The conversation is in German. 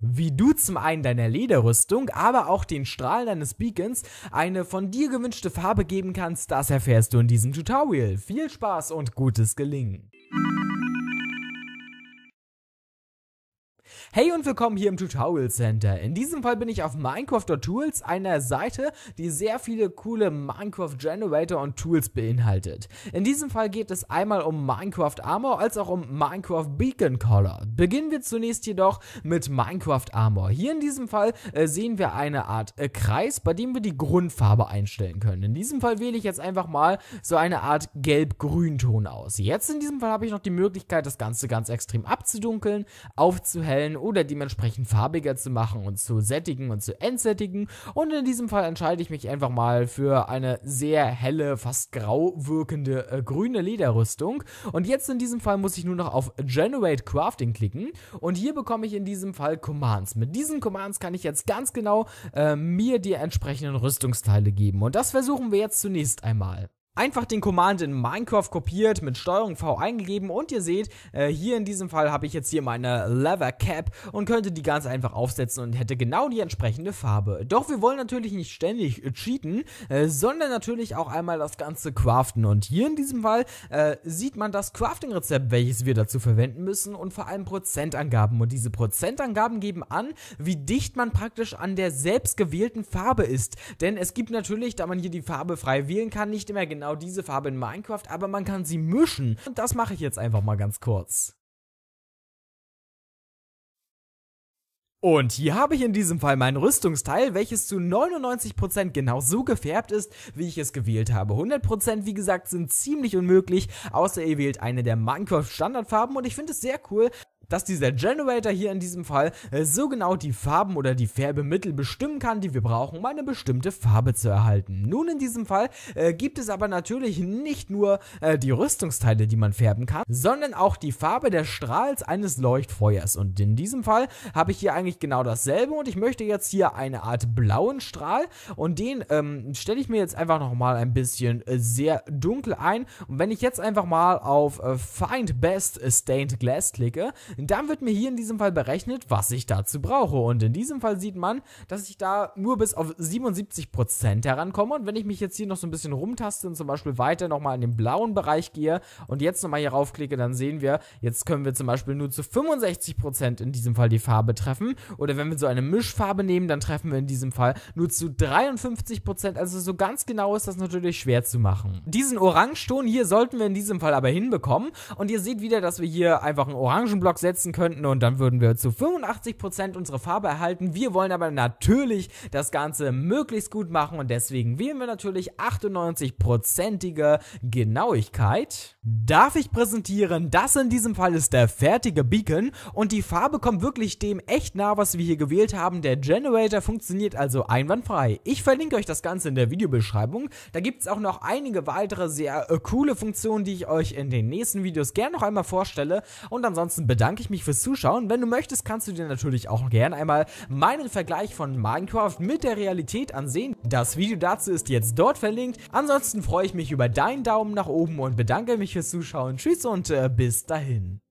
wie du zum einen deiner Lederrüstung, aber auch den Strahlen deines Beacons eine von dir gewünschte Farbe geben kannst, das erfährst du in diesem Tutorial. Viel Spaß und gutes Gelingen! Hey und willkommen hier im Tutorial Center. In diesem Fall bin ich auf Minecraft.tools, einer Seite, die sehr viele coole Minecraft Generator und Tools beinhaltet. In diesem Fall geht es einmal um Minecraft Armor als auch um Minecraft Beacon Color. Beginnen wir zunächst jedoch mit Minecraft Armor. Hier in diesem Fall äh, sehen wir eine Art äh, Kreis, bei dem wir die Grundfarbe einstellen können. In diesem Fall wähle ich jetzt einfach mal so eine Art gelb-grün Ton aus. Jetzt in diesem Fall habe ich noch die Möglichkeit, das Ganze ganz extrem abzudunkeln, aufzuhellen einzustellen oder dementsprechend farbiger zu machen und zu sättigen und zu entsättigen. Und in diesem Fall entscheide ich mich einfach mal für eine sehr helle, fast grau wirkende äh, grüne Lederrüstung. Und jetzt in diesem Fall muss ich nur noch auf Generate Crafting klicken. Und hier bekomme ich in diesem Fall Commands. Mit diesen Commands kann ich jetzt ganz genau äh, mir die entsprechenden Rüstungsteile geben. Und das versuchen wir jetzt zunächst einmal einfach den Command in Minecraft kopiert, mit Steuerung V eingegeben und ihr seht, äh, hier in diesem Fall habe ich jetzt hier meine Leather Cap und könnte die ganz einfach aufsetzen und hätte genau die entsprechende Farbe. Doch wir wollen natürlich nicht ständig äh, cheaten, äh, sondern natürlich auch einmal das Ganze craften und hier in diesem Fall äh, sieht man das Crafting-Rezept, welches wir dazu verwenden müssen und vor allem Prozentangaben und diese Prozentangaben geben an, wie dicht man praktisch an der selbst gewählten Farbe ist, denn es gibt natürlich, da man hier die Farbe frei wählen kann, nicht immer genau genau diese Farbe in Minecraft, aber man kann sie mischen. Und das mache ich jetzt einfach mal ganz kurz. Und hier habe ich in diesem Fall mein Rüstungsteil, welches zu 99% genau so gefärbt ist, wie ich es gewählt habe. 100% wie gesagt sind ziemlich unmöglich, außer ihr wählt eine der Minecraft Standardfarben und ich finde es sehr cool, dass dieser Generator hier in diesem Fall äh, so genau die Farben oder die Färbemittel bestimmen kann, die wir brauchen, um eine bestimmte Farbe zu erhalten. Nun in diesem Fall äh, gibt es aber natürlich nicht nur äh, die Rüstungsteile, die man färben kann, sondern auch die Farbe der Strahls eines Leuchtfeuers. Und in diesem Fall habe ich hier eigentlich genau dasselbe und ich möchte jetzt hier eine Art blauen Strahl und den ähm, stelle ich mir jetzt einfach nochmal ein bisschen äh, sehr dunkel ein. Und wenn ich jetzt einfach mal auf äh, Find Best Stained Glass klicke, dann wird mir hier in diesem Fall berechnet, was ich dazu brauche. Und in diesem Fall sieht man, dass ich da nur bis auf 77% herankomme. Und wenn ich mich jetzt hier noch so ein bisschen rumtaste und zum Beispiel weiter nochmal in den blauen Bereich gehe und jetzt nochmal hier raufklicke, dann sehen wir, jetzt können wir zum Beispiel nur zu 65% in diesem Fall die Farbe treffen. Oder wenn wir so eine Mischfarbe nehmen, dann treffen wir in diesem Fall nur zu 53%. Also so ganz genau ist das natürlich schwer zu machen. Diesen Orangeton hier sollten wir in diesem Fall aber hinbekommen. Und ihr seht wieder, dass wir hier einfach einen Orangenblock setzen setzen könnten und dann würden wir zu 85% unsere Farbe erhalten. Wir wollen aber natürlich das Ganze möglichst gut machen und deswegen wählen wir natürlich 98%ige Genauigkeit. Darf ich präsentieren, das in diesem Fall ist der fertige Beacon und die Farbe kommt wirklich dem echt nah, was wir hier gewählt haben. Der Generator funktioniert also einwandfrei. Ich verlinke euch das Ganze in der Videobeschreibung. Da gibt es auch noch einige weitere sehr äh, coole Funktionen, die ich euch in den nächsten Videos gerne noch einmal vorstelle und ansonsten bedanke bedanke ich mich fürs Zuschauen. Wenn du möchtest, kannst du dir natürlich auch gerne einmal meinen Vergleich von Minecraft mit der Realität ansehen. Das Video dazu ist jetzt dort verlinkt. Ansonsten freue ich mich über deinen Daumen nach oben und bedanke mich fürs Zuschauen. Tschüss und äh, bis dahin.